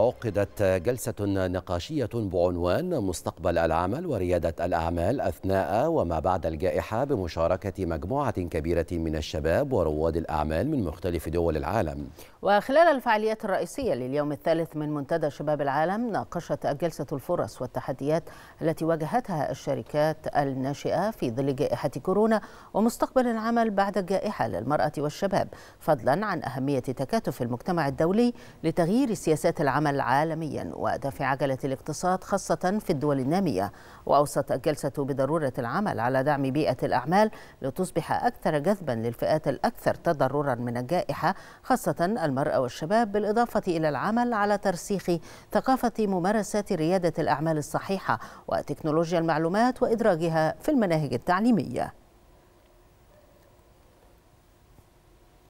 عقدت جلسة نقاشية بعنوان مستقبل العمل وريادة الأعمال أثناء وما بعد الجائحة بمشاركة مجموعة كبيرة من الشباب ورواد الأعمال من مختلف دول العالم وخلال الفعاليات الرئيسية لليوم الثالث من منتدى شباب العالم ناقشت الجلسة الفرص والتحديات التي واجهتها الشركات الناشئة في ظل جائحة كورونا ومستقبل العمل بعد الجائحة للمرأة والشباب فضلا عن أهمية تكاتف المجتمع الدولي لتغيير سياسات العمل العمل عالميا ودفع عجلة الاقتصاد خاصة في الدول النامية وأوصت الجلسة بضرورة العمل على دعم بيئة الأعمال لتصبح أكثر جذبا للفئات الأكثر تضررا من الجائحة خاصة المرأة والشباب بالإضافة إلى العمل على ترسيخ ثقافة ممارسات ريادة الأعمال الصحيحة وتكنولوجيا المعلومات وإدراجها في المناهج التعليمية